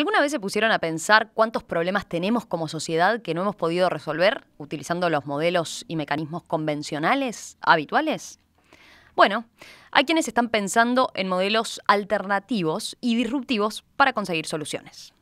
¿Alguna vez se pusieron a pensar cuántos problemas tenemos como sociedad que no hemos podido resolver utilizando los modelos y mecanismos convencionales habituales? Bueno, hay quienes están pensando en modelos alternativos y disruptivos para conseguir soluciones.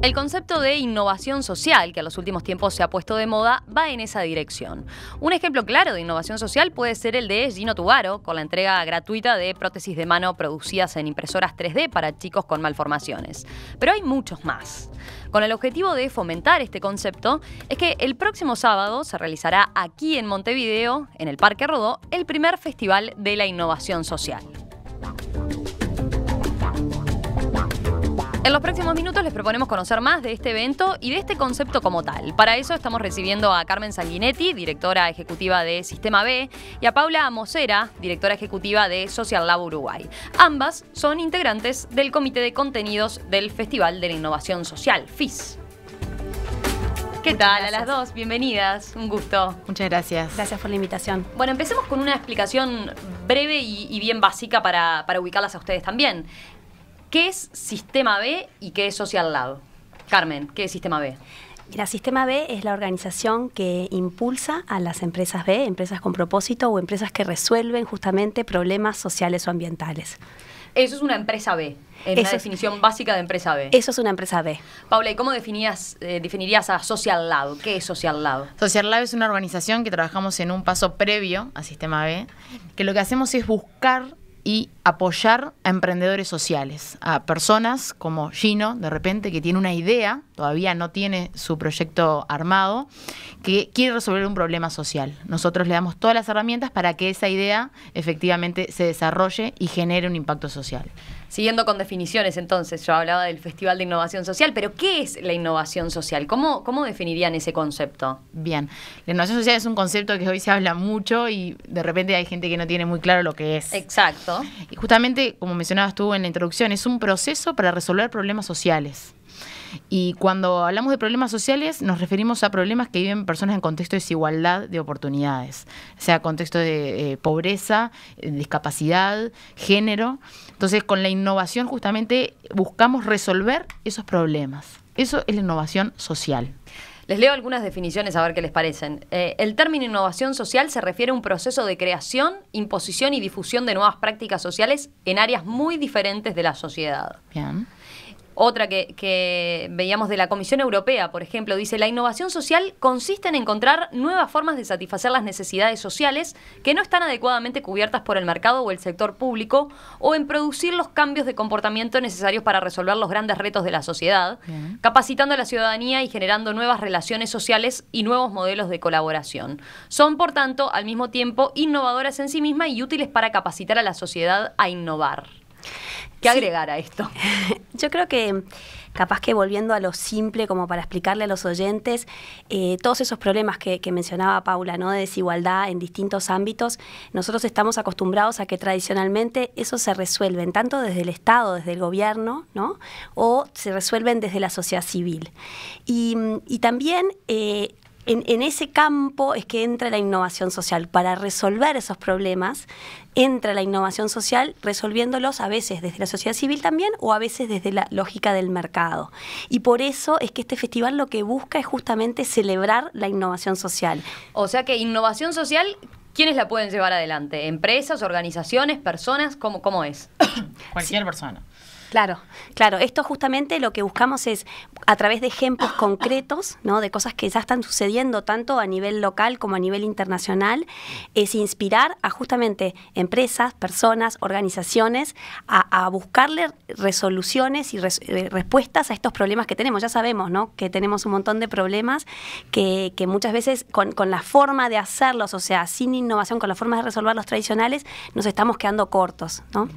El concepto de innovación social, que a los últimos tiempos se ha puesto de moda, va en esa dirección. Un ejemplo claro de innovación social puede ser el de Gino Tubaro, con la entrega gratuita de prótesis de mano producidas en impresoras 3D para chicos con malformaciones. Pero hay muchos más. Con el objetivo de fomentar este concepto, es que el próximo sábado se realizará aquí en Montevideo, en el Parque Rodó, el primer Festival de la Innovación Social. En los próximos minutos les proponemos conocer más de este evento y de este concepto como tal. Para eso estamos recibiendo a Carmen Sanguinetti, directora ejecutiva de Sistema B, y a Paula Mosera, directora ejecutiva de Social Lab Uruguay. Ambas son integrantes del Comité de Contenidos del Festival de la Innovación Social, FIS. ¿Qué tal? A las dos, bienvenidas, un gusto. Muchas gracias. Gracias por la invitación. Bueno, empecemos con una explicación breve y, bien básica para ubicarlas a ustedes también. ¿Qué es Sistema B y qué es Social Lab? Carmen, ¿qué es Sistema B? Mira, Sistema B es la organización que impulsa a las empresas B, empresas con propósito o empresas que resuelven justamente problemas sociales o ambientales. Eso es una empresa B, en la definición básica de empresa B. Eso es una empresa B. Paula, ¿y cómo definías, eh, definirías a Social Lab? ¿Qué es Social Lab? Social Lab es una organización que trabajamos en un paso previo a Sistema B, que lo que hacemos es buscar y apoyar a emprendedores sociales, a personas como Gino, de repente, que tiene una idea, todavía no tiene su proyecto armado, que quiere resolver un problema social. Nosotros le damos todas las herramientas para que esa idea efectivamente se desarrolle y genere un impacto social. Siguiendo con definiciones, entonces, yo hablaba del Festival de Innovación Social, pero ¿qué es la innovación social? ¿Cómo, cómo definirían ese concepto? Bien, la innovación social es un concepto que hoy se habla mucho y de repente hay gente que no tiene muy claro lo que es. Exacto. Y justamente, como mencionabas tú en la introducción, es un proceso para resolver problemas sociales. Y cuando hablamos de problemas sociales, nos referimos a problemas que viven personas en contexto de desigualdad de oportunidades, o sea contexto de eh, pobreza, eh, discapacidad, género. Entonces, con la innovación justamente buscamos resolver esos problemas. Eso es la innovación social. Les leo algunas definiciones a ver qué les parecen. Eh, el término innovación social se refiere a un proceso de creación, imposición y difusión de nuevas prácticas sociales en áreas muy diferentes de la sociedad. Bien. Otra que, veíamos de la Comisión Europea, por ejemplo, dice, la innovación social consiste en encontrar nuevas formas de satisfacer las necesidades sociales que no están adecuadamente cubiertas por el mercado o el sector público, o en producir los cambios de comportamiento necesarios para resolver los grandes retos de la sociedad, capacitando a la ciudadanía y generando nuevas relaciones sociales y nuevos modelos de colaboración. Son, por tanto, al mismo tiempo, innovadoras en sí mismas y útiles para capacitar a la sociedad a innovar. ¿Qué agregar a esto? Yo creo que capaz que volviendo a lo simple, como para explicarle a los oyentes, eh, todos esos problemas que, mencionaba Paula, ¿no? De desigualdad en distintos ámbitos, nosotros estamos acostumbrados a que tradicionalmente eso se resuelven tanto desde el Estado, desde el gobierno, ¿no? O se resuelven desde la sociedad civil. Y, también eh, en, ese campo es que entra la innovación social para resolver esos problemas entra la innovación social resolviéndolos a veces desde la sociedad civil también o a veces desde la lógica del mercado. Y por eso es que este festival lo que busca es justamente celebrar la innovación social. O sea que innovación social ¿Quiénes la pueden llevar adelante? ¿Empresas, organizaciones, personas? ¿Cómo, es? Cualquier persona. Claro, claro. Esto justamente lo que buscamos es, a través de ejemplos concretos, ¿no? de cosas que ya están sucediendo tanto a nivel local como a nivel internacional, es inspirar a justamente empresas, personas, organizaciones a, buscarle resoluciones y eh, respuestas a estos problemas que tenemos. Ya sabemos ¿no? que tenemos un montón de problemas que, muchas veces con, la forma de hacerlos, o sea, sin innovación, con la forma de resolverlos tradicionales, nos estamos quedando cortos. ¿no?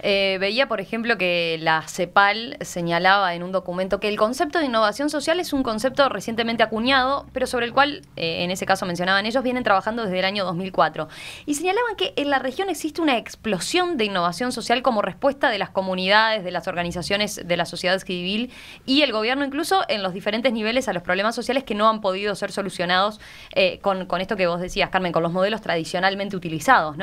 Eh, veía, por ejemplo, que la CEPAL señalaba en un documento que el concepto de innovación social es un concepto recientemente acuñado, pero sobre el cual, eh, en ese caso mencionaban ellos, vienen trabajando desde el año 2004. Y señalaban que en la región existe una explosión de innovación social como respuesta de las comunidades, de las organizaciones, de la sociedad civil y el gobierno incluso en los diferentes niveles a los problemas sociales que no han podido ser solucionados eh, con, esto que vos decías, Carmen, con los modelos tradicionalmente utilizados,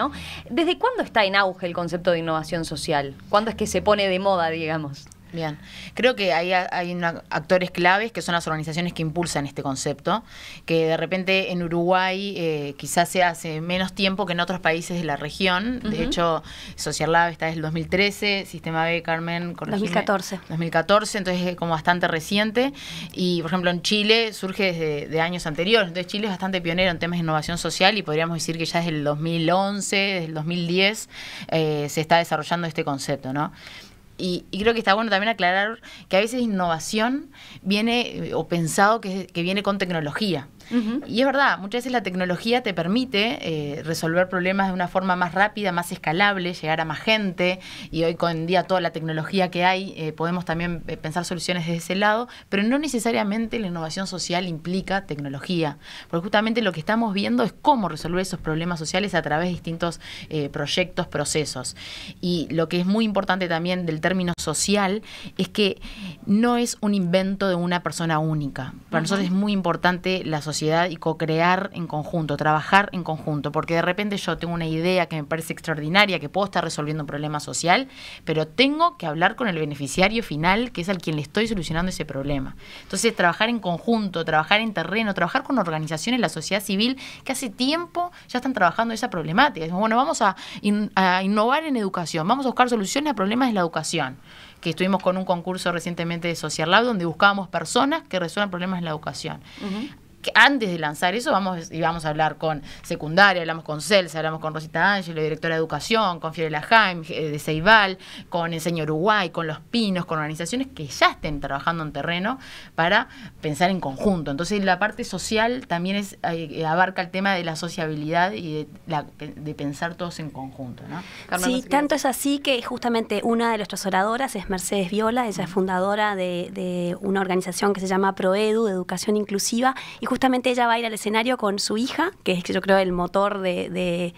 ¿Desde cuándo está en auge el concepto de innovación social? ¿Cuándo es que se pone de moda, digamos? Bien, creo que hay, hay actores claves que son las organizaciones que impulsan este concepto, que de repente en Uruguay eh, quizás se hace menos tiempo que en otros países de la región. De hecho, Social Lab está desde el 2013, Sistema B, Carmen, 2014. 2014, entonces es como bastante reciente. Y por ejemplo en Chile surge desde de años anteriores, entonces Chile es bastante pionero en temas de innovación social y podríamos decir que ya desde el 2011, desde el 2010 eh, se está desarrollando este concepto, ¿no? Y, creo que está bueno también aclarar que a veces innovación viene eh, o pensado que viene con tecnología. Y es verdad, muchas veces la tecnología te permite eh, resolver problemas de una forma más rápida, más escalable, llegar a más gente. Y hoy con día toda la tecnología que hay, eh, podemos también eh, pensar soluciones desde ese lado, pero no necesariamente la innovación social implica tecnología, porque justamente lo que estamos viendo es cómo resolver esos problemas sociales a través de distintos proyectos, procesos. Y lo que es muy importante también del término social es que no es un invento de una persona única. Para nosotros es muy importante la sociedad y co-crear en conjunto, trabajar en conjunto, porque de repente yo tengo una idea que me parece extraordinaria, que puedo estar resolviendo un problema social, pero tengo que hablar con el beneficiario final, que es al quien le estoy solucionando ese problema. Entonces, trabajar en conjunto, trabajar en terreno, trabajar con organizaciones, la sociedad civil, que hace tiempo ya están trabajando esa problemática. Bueno, vamos a, innovar en educación, vamos a buscar soluciones a problemas de la educación que estuvimos con un concurso recientemente de Social Lab donde buscábamos personas que resuelvan problemas en la educación antes de lanzar eso vamos y vamos a hablar con secundaria, hablamos con Celsa, hablamos con Rosita la directora de educación, con Fiorella Jaime eh, de Ceibal, con Enseño Uruguay, con Los Pinos, con organizaciones que ya estén trabajando en terreno para pensar en conjunto. Entonces la parte social también es eh, eh, abarca el tema de la sociabilidad y de, pensar todos en conjunto. sí, tanto es así que justamente una de nuestras oradoras es Mercedes Viola, ella es fundadora de, una organización que se llama ProEdu, Educación Inclusiva, y justamente ella va a ir al escenario con su hija, que es yo creo el motor de,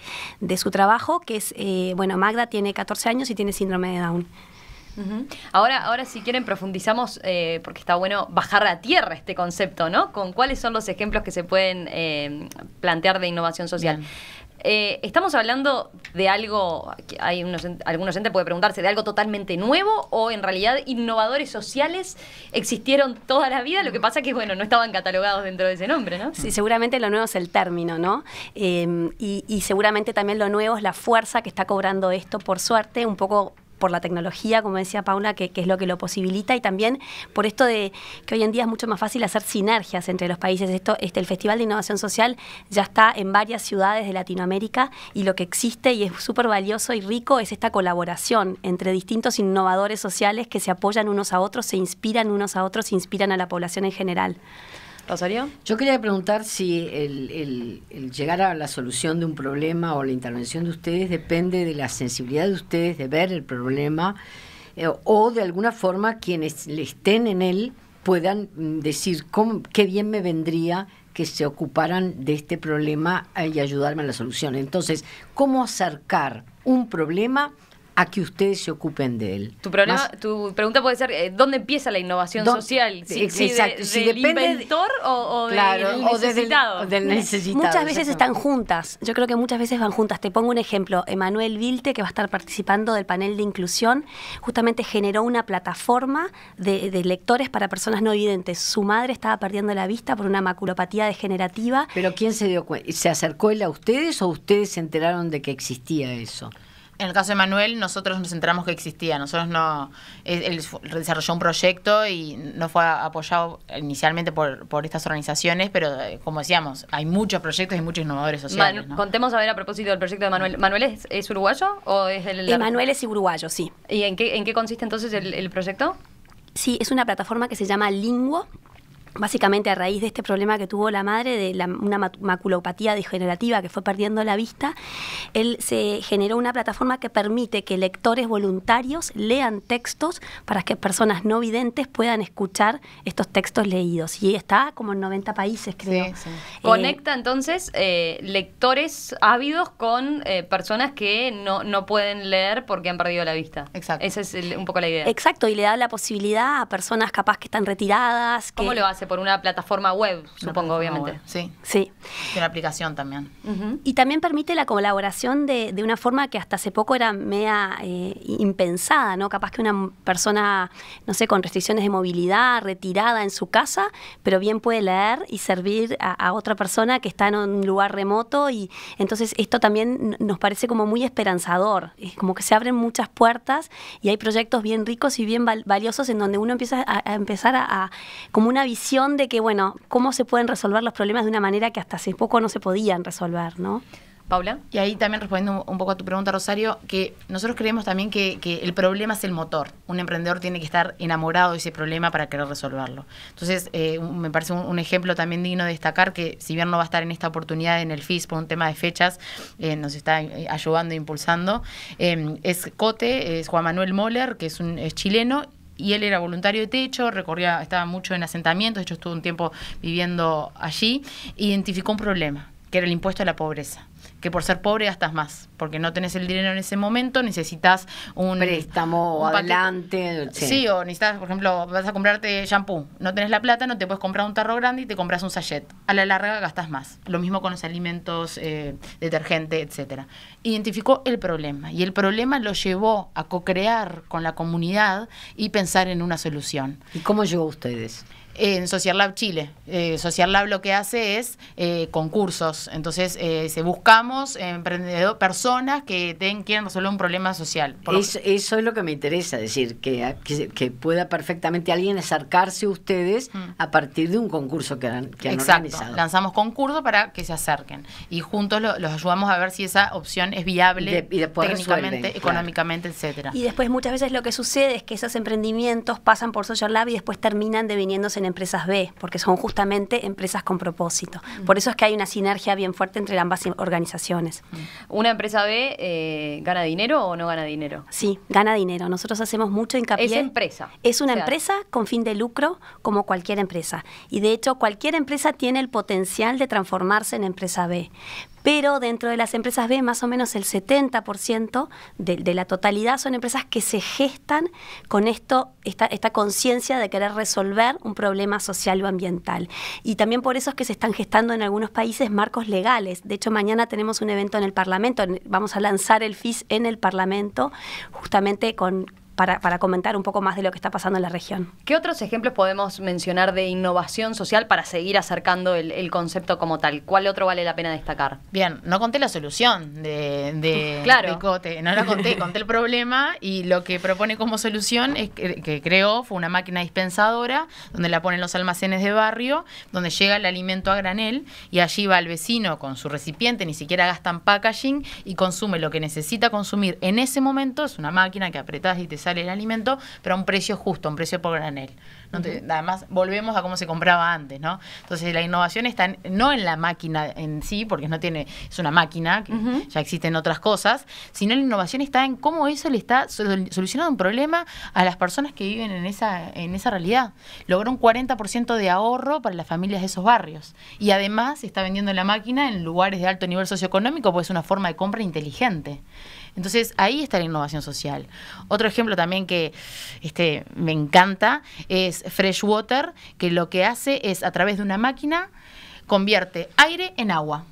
su trabajo, que es, eh, bueno, Magda tiene 14 años y tiene síndrome de Down. Ahora, ahora si quieren profundizamos, eh, porque está bueno bajar a tierra este concepto, ¿no? Con cuáles son los ejemplos que se pueden eh, plantear de innovación social. Eh, estamos hablando de algo, que hay algunos gente puede preguntarse, de algo totalmente nuevo o en realidad innovadores sociales existieron toda la vida, lo que pasa que bueno, no estaban catalogados dentro de ese nombre, ¿no? Sí, seguramente lo nuevo es el término, ¿no? Eh, y, y seguramente también lo nuevo es la fuerza que está cobrando esto, por suerte, un poco por la tecnología, como decía Paula, que, es lo que lo posibilita, y también por esto de que hoy en día es mucho más fácil hacer sinergias entre los países. Esto, este, el Festival de Innovación Social ya está en varias ciudades de Latinoamérica y lo que existe y es súper valioso y rico es esta colaboración entre distintos innovadores sociales que se apoyan unos a otros, se inspiran unos a otros, se inspiran a la población en general. Yo quería preguntar si el, llegar a la solución de un problema o la intervención de ustedes depende de la sensibilidad de ustedes de ver el problema eh, o de alguna forma quienes estén en él puedan mm, decir cómo, qué bien me vendría que se ocuparan de este problema y ayudarme a la solución. Entonces, ¿cómo acercar un problema a que ustedes se ocupen de él. Tu, tu pregunta puede ser, eh, ¿dónde empieza la innovación social? Si, del depende, inventor o, del necesitado. O del, eh, necesitado. Muchas veces están juntas, yo creo que muchas veces van juntas. Te pongo un ejemplo, Emanuel Vilte, que va a estar participando del panel de inclusión, justamente generó una plataforma de, lectores para personas no videntes. Su madre estaba perdiendo la vista por una maculopatía degenerativa. ¿Pero quién se dio cuenta? ¿Se acercó él a ustedes o ustedes se enteraron de que existía eso? En el caso de Manuel, nosotros nos enteramos que existía. Nosotros no. Él, desarrolló un proyecto y no fue apoyado inicialmente por, por estas organizaciones, pero eh, como decíamos, hay muchos proyectos y muchos innovadores sociales. Contemos a ver a propósito del proyecto de Manuel. ¿Manuel es, uruguayo o es el.? Eh, Manuel es uruguayo, sí. ¿Y en qué, en qué consiste entonces el, el proyecto? Sí, es una plataforma que se llama Linguo básicamente a raíz de este problema que tuvo la madre de una maculopatía degenerativa que fue perdiendo la vista, él se generó una plataforma que permite que lectores voluntarios lean textos para que personas no videntes puedan escuchar estos textos leídos. Y está como en 90 países, creo. Eh, Conecta entonces eh, lectores ávidos con eh, personas que no, pueden leer porque han perdido la vista. Exacto. Esa es un poco la idea. Exacto, y le da la posibilidad a personas capaz que están retiradas. ¿Cómo lo hace? por una plataforma web, supongo, obviamente. Sí. Sí. Y una aplicación también. Y también permite la colaboración de, de, una forma que hasta hace poco era media eh, impensada, ¿no? Capaz que una persona, no sé, con restricciones de movilidad, retirada en su casa, pero bien puede leer y servir a, otra persona que está en un lugar remoto. Y entonces esto también nos parece como muy esperanzador. Es como que se abren muchas puertas y hay proyectos bien ricos y bien valiosos en donde uno empieza a, empezar a como una visión de que, bueno, cómo se pueden resolver los problemas de una manera que hasta hace poco no se podían resolver, ¿no? Paula. Y ahí también respondiendo un poco a tu pregunta, Rosario, que nosotros creemos también que, el problema es el motor. Un emprendedor tiene que estar enamorado de ese problema para querer resolverlo. Entonces, eh, me parece un, ejemplo también digno de destacar que si bien no va a estar en esta oportunidad en el FIS por un tema de fechas, eh, nos está eh, ayudando e impulsando, es Cote, es Juan Manuel Moller, que es un es chileno, y él era voluntario de techo, recorría, estaba mucho en asentamientos, de hecho estuvo un tiempo viviendo allí, identificó un problema, que era el impuesto a la pobreza que por ser pobre gastas más, porque no tenés el dinero en ese momento, necesitas un préstamo o adelante. Sí. o necesitas, por ejemplo, vas a comprarte shampoo, no tenés la plata, no te puedes comprar un tarro grande y te compras un sachet. A la larga gastas más. Lo mismo con los alimentos, eh, detergente, etcétera. Identificó el problema y el problema lo llevó a co-crear con la comunidad y pensar en una solución. ¿Y cómo llegó ustedes? en Social Lab Chile. Eh, social Lab lo que hace es eh, concursos. Entonces, eh, se buscamos emprendedor, personas que quieran resolver un problema social. Eso, es lo que me interesa, decir, que, que, pueda perfectamente alguien acercarse a ustedes mm. a partir de un concurso que han, que Exacto. Lanzamos concursos para que se acerquen. Y juntos los ayudamos a ver si esa opción es viable técnicamente, económicamente, etcétera. Y después muchas veces lo que sucede es que esos emprendimientos pasan por Social Lab y después terminan deviniéndose en empresas B, porque son justamente empresas con propósito. Mm. Por eso es que hay una sinergia bien fuerte entre ambas organizaciones. Mm. ¿Una empresa B eh, gana dinero o no gana dinero? Sí, gana dinero. Nosotros hacemos mucho hincapié. Es empresa. Es una empresa con fin de lucro como cualquier empresa. Y de hecho, cualquier empresa tiene el potencial de transformarse en empresa B pero dentro de las empresas B más o menos el 70% de, la totalidad son empresas que se gestan con esto, esta conciencia de querer resolver un problema social o ambiental. Y también por eso es que se están gestando en algunos países marcos legales. De hecho, mañana tenemos un evento en el Parlamento, vamos a lanzar el FIS en el Parlamento, justamente con para, comentar un poco más de lo que está pasando en la región. ¿Qué otros ejemplos podemos mencionar de innovación social para seguir acercando el, concepto como tal? ¿Cuál otro vale la pena destacar? Bien, no conté la solución de, picote, no la conté, conté el problema y lo que propone como solución es que, creó fue una máquina dispensadora donde la ponen los almacenes de barrio, donde llega el alimento a granel y allí va el vecino con su recipiente, ni siquiera gastan packaging y consume lo que necesita consumir en ese momento, es una máquina que apretás y te el alimento, pero a un precio justo, a un precio por granel. Además, volvemos a cómo se compraba antes, ¿no? Entonces, la innovación está no en la máquina en sí, porque no tiene, es una máquina, ya existen otras cosas, sino la innovación está en cómo eso le está solucionando un problema a las personas que viven en esa, en esa realidad. Logró un 40% de ahorro para las familias de esos barrios. Y además se está vendiendo la máquina en lugares de alto nivel socioeconómico, pues es una forma de compra inteligente. Entonces ahí está la innovación social. Otro ejemplo también que este, me encanta es Freshwater, que lo que hace es a través de una máquina convierte aire en agua.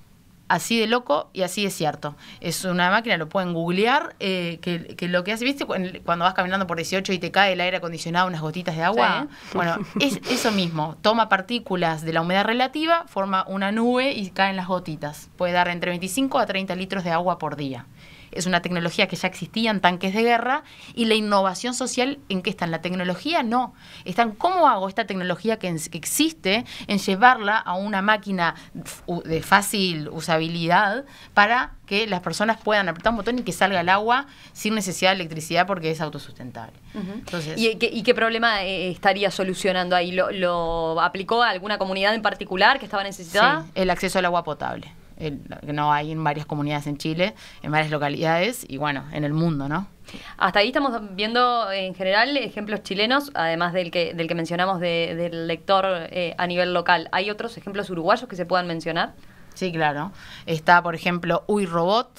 Así de loco y así de cierto. Es una máquina, lo pueden googlear, eh, que, lo que hace, ¿viste? Cuando vas caminando por 18 y te cae el aire acondicionado, unas gotitas de agua. Bueno, es eso mismo. Toma partículas de la humedad relativa, forma una nube y caen las gotitas. Puede dar entre 25 a 30 litros de agua por día es una tecnología que ya existía en tanques de guerra, y la innovación social, ¿en qué está? ¿En la tecnología? No. están cómo hago esta tecnología que, existe, en llevarla a una máquina de fácil usabilidad para que las personas puedan apretar un botón y que salga el agua sin necesidad de electricidad porque es autosustentable. ¿Y, qué, problema eh, estaría solucionando ahí? ¿Lo, ¿Lo, aplicó a alguna comunidad en particular que estaba necesitada? Sí, el acceso al agua potable no hay en varias comunidades en Chile, en varias localidades y bueno, en el mundo, ¿no? Hasta ahí estamos viendo en general ejemplos chilenos, además del que, del que mencionamos del lector eh, a nivel local. ¿Hay otros ejemplos uruguayos que se puedan mencionar? Sí, claro. Está, por ejemplo, Uy Robot,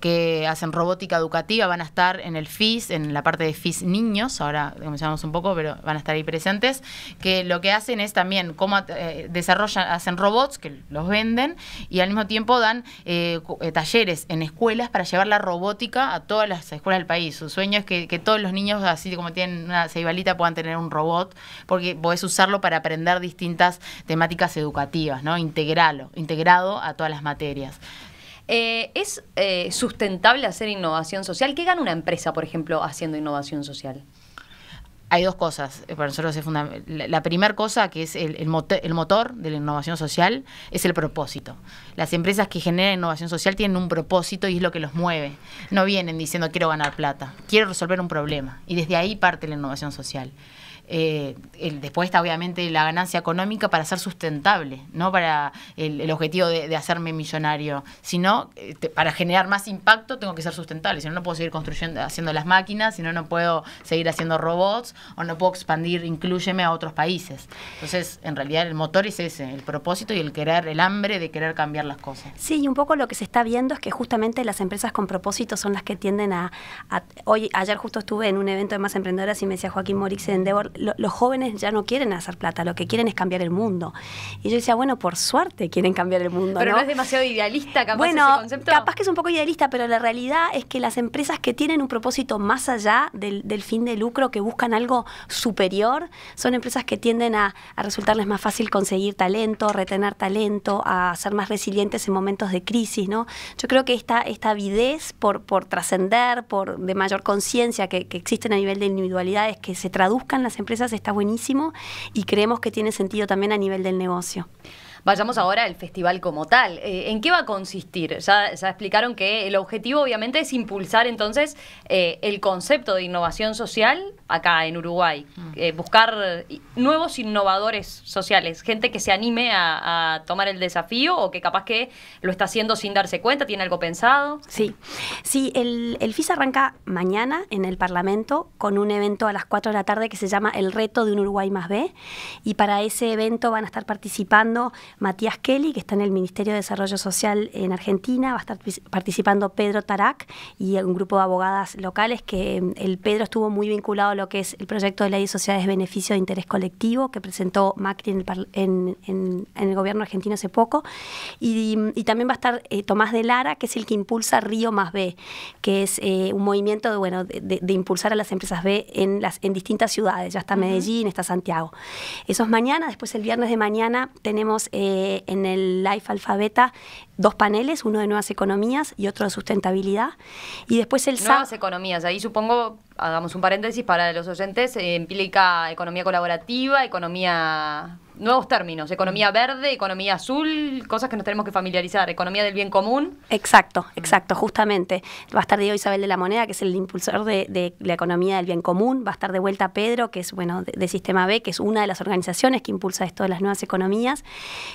que hacen robótica educativa, van a estar en el FIS, en la parte de FIS Niños, ahora comenzamos un poco, pero van a estar ahí presentes, que lo que hacen es también cómo eh, desarrollan, hacen robots que los venden y al mismo tiempo dan eh, eh, talleres en escuelas para llevar la robótica a todas las escuelas del país. Su sueño es que, todos los niños, así como tienen una ceibalita, puedan tener un robot, porque podés usarlo para aprender distintas temáticas educativas, ¿no? Integralo, integrado a todas las materias. Eh, ¿Es eh, sustentable hacer innovación social? ¿Qué gana una empresa, por ejemplo, haciendo innovación social? Hay dos cosas, eh, La, primera cosa, que es el, motor, de la innovación social, es el propósito. Las empresas que generan innovación social tienen un propósito y es lo que los mueve. No vienen diciendo quiero ganar plata, quiero resolver un problema. Y desde ahí parte la innovación social. Eh, el, después está obviamente la ganancia económica para ser sustentable, no para el, objetivo de, hacerme millonario, sino eh, para generar más impacto tengo que ser sustentable, si no, no puedo seguir construyendo, haciendo las máquinas, si no, no puedo seguir haciendo robots o no puedo expandir, incluyeme a otros países. Entonces, en realidad el motor es ese, el propósito y el querer, el hambre de querer cambiar las cosas. Sí, y un poco lo que se está viendo es que justamente las empresas con propósito son las que tienden a... hoy, ayer justo estuve en un evento de más emprendedoras y me decía Joaquín Morix en Endeavor, los jóvenes ya no quieren hacer plata, lo que quieren es cambiar el mundo. Y yo decía, bueno, por suerte quieren cambiar el mundo. Pero no, es demasiado idealista, capaz bueno, ese concepto. Capaz que es un poco idealista, pero la realidad es que las empresas que tienen un propósito más allá del, fin de lucro, que buscan algo superior, son empresas que tienden a, resultarles más fácil conseguir talento, retener talento, a ser más resilientes en momentos de crisis, ¿no? Yo creo que esta, esta avidez por, por trascender, por de mayor conciencia que, que existen a nivel de individualidades, que se traduzcan las empresas está buenísimo y creemos que tiene sentido también a nivel del negocio. Vayamos ahora al festival como tal. Eh, ¿En qué va a consistir? Ya, explicaron que el objetivo obviamente es impulsar entonces eh, el concepto de innovación social acá en Uruguay, mm. eh, buscar nuevos innovadores sociales, gente que se anime a, tomar el desafío o que capaz que lo está haciendo sin darse cuenta, tiene algo pensado. Sí, sí, el, el FIS arranca mañana en el Parlamento con un evento a las 4 de la tarde que se llama El reto de un Uruguay más B y para ese evento van a estar participando Matías Kelly, que está en el Ministerio de Desarrollo Social en Argentina, va a estar participando Pedro Tarac y un grupo de abogadas locales que mm, el Pedro estuvo muy vinculado a lo que es el proyecto de ley de sociedades de beneficio de interés colectivo que presentó Macri en el, gobierno argentino hace poco. Y, mm, también va a estar eh, Tomás de Lara, que es el que impulsa Río más B, que es eh, un movimiento de, bueno, de, impulsar a las empresas B en, las, distintas ciudades. Ya está Medellín, está Santiago. Eso es mañana, después el viernes de mañana tenemos... Eh, en el Life Alfabeta dos paneles, uno de nuevas economías y otro de sustentabilidad. Y después el Nuevas economías, ahí supongo, hagamos un paréntesis para los oyentes, eh, implica economía colaborativa, economía nuevos términos, economía mm. verde, economía azul, cosas que nos tenemos que familiarizar, economía del bien común. Exacto, exacto, justamente. Va a estar Diego Isabel de la Moneda, que es el impulsor de, la economía del bien común, va a estar de vuelta Pedro, que es bueno de, Sistema B, que es una de las organizaciones que impulsa esto de las nuevas economías,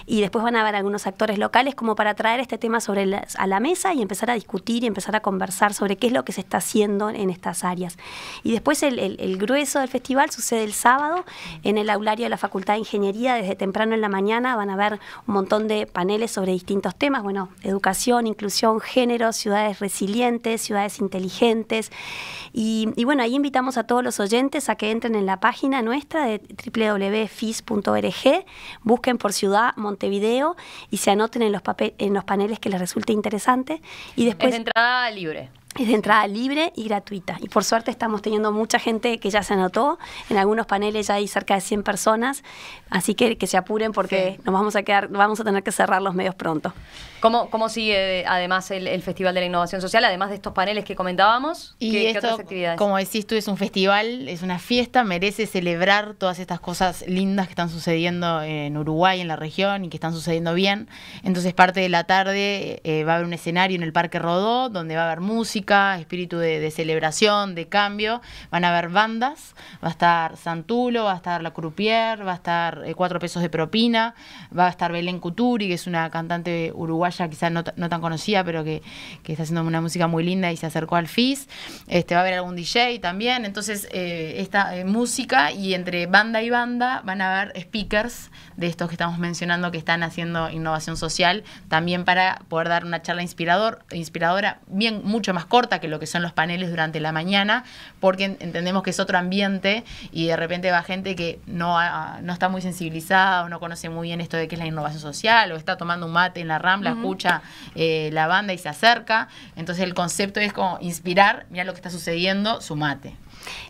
y después van a haber algunos actores locales como para traer este tema sobre a la mesa y empezar a discutir y empezar a conversar sobre qué es lo que se está haciendo en estas áreas. Y después el grueso del festival sucede el sábado en el aulario de la Facultad de Ingeniería desde temprano en la mañana, van a ver un montón de paneles sobre distintos temas, bueno, educación, inclusión, género, ciudades resilientes, ciudades inteligentes. Y, bueno, ahí invitamos a todos los oyentes a que entren en la página nuestra de www.fis.org, busquen por ciudad Montevideo y se anoten en los, en los paneles que les resulte interesante. Y después... Es entrada libre. Es de entrada libre y gratuita. Y por suerte estamos teniendo mucha gente que ya se anotó. En algunos paneles ya hay cerca de 100 personas. Así que que se apuren porque nos vamos a quedar, vamos a tener que cerrar los medios pronto. ¿Cómo, sigue además el, Festival de la Innovación Social? Además de estos paneles que comentábamos, y ¿qué, esto, otras actividades? Como decís tú, es un festival, es una fiesta, merece celebrar todas estas cosas lindas que están sucediendo en Uruguay, en la región y que están sucediendo bien. Entonces, parte de la tarde eh, va a haber un escenario en el Parque Rodó donde va a haber música espíritu de, celebración, de cambio. Van a haber bandas, va a estar Santulo, va a estar La Croupier, va a estar eh, Cuatro Pesos de Propina, va a estar Belén Cuturi, que es una cantante uruguaya quizás no, tan conocida, pero que, está haciendo una música muy linda y se acercó al FIS. Este, va a haber algún DJ también. Entonces, eh, esta eh, música y entre banda y banda van a haber speakers de estos que estamos mencionando que están haciendo innovación social, también para poder dar una charla inspirador, inspiradora, bien mucho más cómoda que lo que son los paneles durante la mañana, porque entendemos que es otro ambiente y de repente va gente que no, no está muy sensibilizada o no conoce muy bien esto de qué es la innovación social o está tomando un mate en la rambla, escucha eh, la banda y se acerca. Entonces el concepto es como inspirar, mira lo que está sucediendo, su mate.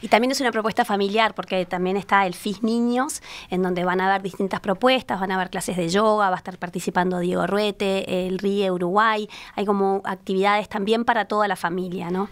Y también es una propuesta familiar, porque también está el FIS Niños, en donde van a haber distintas propuestas, van a haber clases de yoga, va a estar participando Diego Ruete, el RIE Uruguay, hay como actividades también para toda la familia familia, ¿no?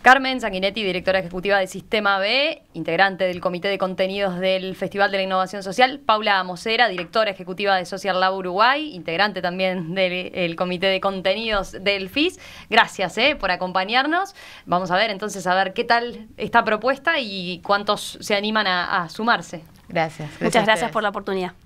Carmen Sanguinetti, directora ejecutiva de Sistema B, integrante del Comité de Contenidos del Festival de la Innovación Social. Paula Mosera, directora ejecutiva de Social Lab Uruguay, integrante también del Comité de Contenidos del FIS. Gracias eh, por acompañarnos. Vamos a ver entonces a ver qué tal esta propuesta y cuántos se animan a, sumarse. gracias Muchas gracias por la oportunidad.